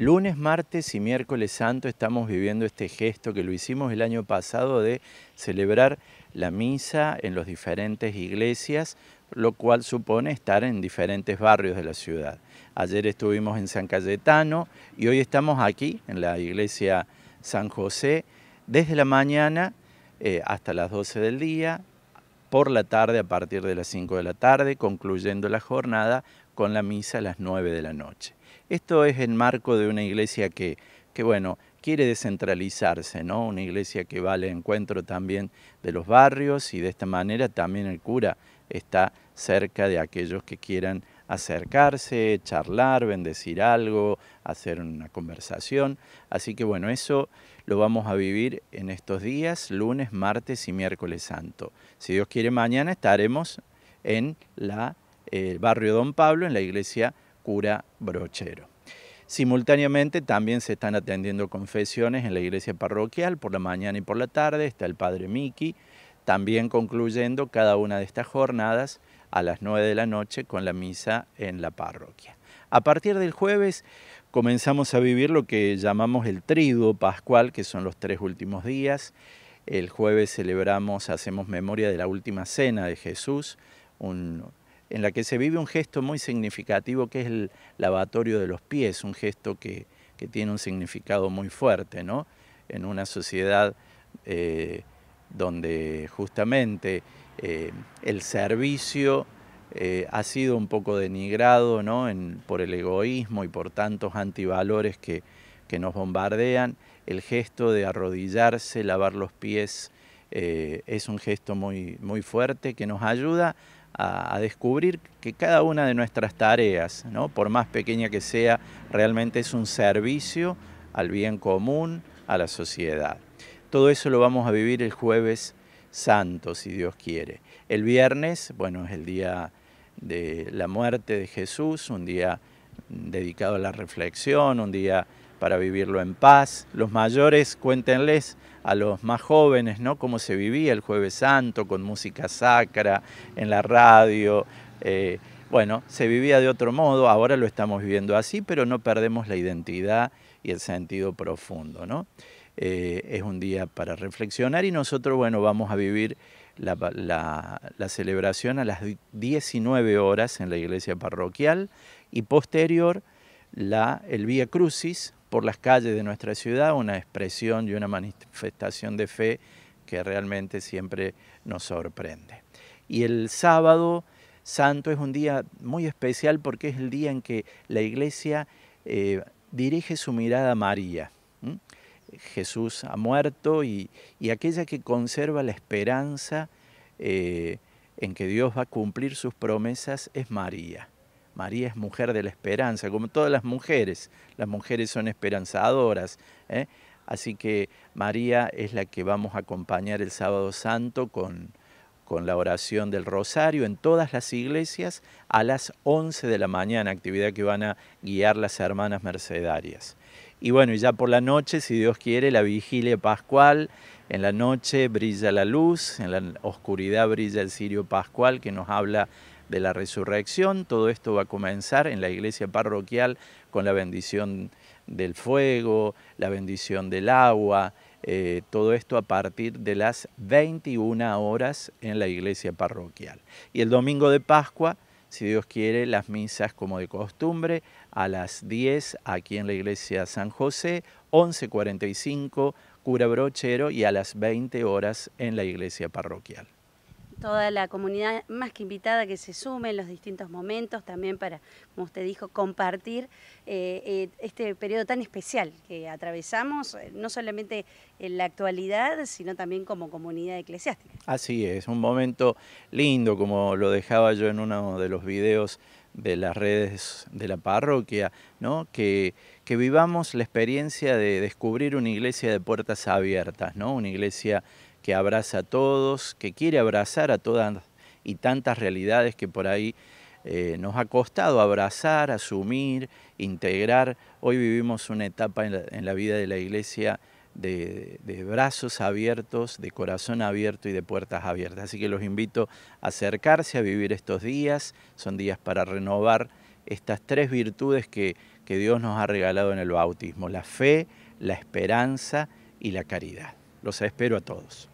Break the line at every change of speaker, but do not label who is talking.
Lunes, martes y miércoles santo estamos viviendo este gesto que lo hicimos el año pasado de celebrar la misa en las diferentes iglesias, lo cual supone estar en diferentes barrios de la ciudad. Ayer estuvimos en San Cayetano y hoy estamos aquí en la iglesia San José desde la mañana eh, hasta las 12 del día, por la tarde a partir de las 5 de la tarde, concluyendo la jornada con la misa a las 9 de la noche. Esto es en marco de una iglesia que, que bueno, quiere descentralizarse, ¿no? Una iglesia que va al encuentro también de los barrios y de esta manera también el cura está cerca de aquellos que quieran acercarse, charlar, bendecir algo, hacer una conversación. Así que bueno, eso lo vamos a vivir en estos días, lunes, martes y miércoles santo. Si Dios quiere, mañana estaremos en la, el eh, barrio Don Pablo, en la iglesia cura brochero. Simultáneamente también se están atendiendo confesiones en la iglesia parroquial por la mañana y por la tarde, está el padre Miki, también concluyendo cada una de estas jornadas a las 9 de la noche con la misa en la parroquia. A partir del jueves comenzamos a vivir lo que llamamos el triduo pascual, que son los tres últimos días. El jueves celebramos, hacemos memoria de la última cena de Jesús, un en la que se vive un gesto muy significativo que es el lavatorio de los pies, un gesto que, tiene un significado muy fuerte, ¿no? En una sociedad eh, donde justamente eh, el servicio eh, ha sido un poco denigrado, por el egoísmo y por tantos antivalores que, nos bombardean, el gesto de arrodillarse, lavar los pies, es un gesto muy, muy fuerte que nos ayuda a, descubrir que cada una de nuestras tareas, ¿no? por más pequeña que sea, realmente es un servicio al bien común, a la sociedad. Todo eso lo vamos a vivir el jueves santo, si Dios quiere. El viernes, bueno, es el día de la muerte de Jesús, un día dedicado a la reflexión, un día para vivirlo en paz. Los mayores, cuéntenles a los más jóvenes, ¿no? Cómo se vivía el Jueves Santo con música sacra, en la radio. Eh, bueno, se vivía de otro modo, ahora lo estamos viviendo así, pero no perdemos la identidad y el sentido profundo, ¿no? Eh, es un día para reflexionar y nosotros, bueno, vamos a vivir la, celebración a las 19 horas en la iglesia parroquial y posterior la, el Vía Crucis por las calles de nuestra ciudad, una expresión y una manifestación de fe que realmente siempre nos sorprende. Y el sábado santo es un día muy especial porque es el día en que la iglesia eh, dirige su mirada a María. Jesús ha muerto y, aquella que conserva la esperanza eh, en que Dios va a cumplir sus promesas es María. María es mujer de la esperanza, como todas las mujeres. Las mujeres son esperanzadoras. ¿eh? Así que María es la que vamos a acompañar el sábado santo con, con la oración del rosario en todas las iglesias a las 11 de la mañana, actividad que van a guiar las hermanas mercedarias. Y bueno, y ya por la noche, si Dios quiere, la vigilia pascual, en la noche brilla la luz, en la oscuridad brilla el cirio pascual que nos habla de la resurrección. Todo esto va a comenzar en la iglesia parroquial con la bendición del fuego, la bendición del agua, eh, todo esto a partir de las 21 horas en la iglesia parroquial. Y el domingo de Pascua, si Dios quiere, las misas como de costumbre, a las 10 aquí en la iglesia San José, 11.45 cura brochero y a las 20 horas en la iglesia parroquial toda la comunidad más que invitada que se sume en los distintos momentos, también para, como usted dijo, compartir eh, eh, este periodo tan especial que atravesamos, eh, no solamente en la actualidad, sino también como comunidad eclesiástica. Así es, un momento lindo, como lo dejaba yo en uno de los videos de las redes de la parroquia, ¿no? que, que vivamos la experiencia de descubrir una iglesia de puertas abiertas, ¿no? una iglesia que abraza a todos, que quiere abrazar a todas y tantas realidades que por ahí eh, nos ha costado abrazar, asumir, integrar. Hoy vivimos una etapa en la, vida de la iglesia de, brazos abiertos, de corazón abierto y de puertas abiertas. Así que los invito a acercarse, a vivir estos días. Son días para renovar estas tres virtudes que Dios nos ha regalado en el bautismo, la fe, la esperanza y la caridad. Los espero a todos.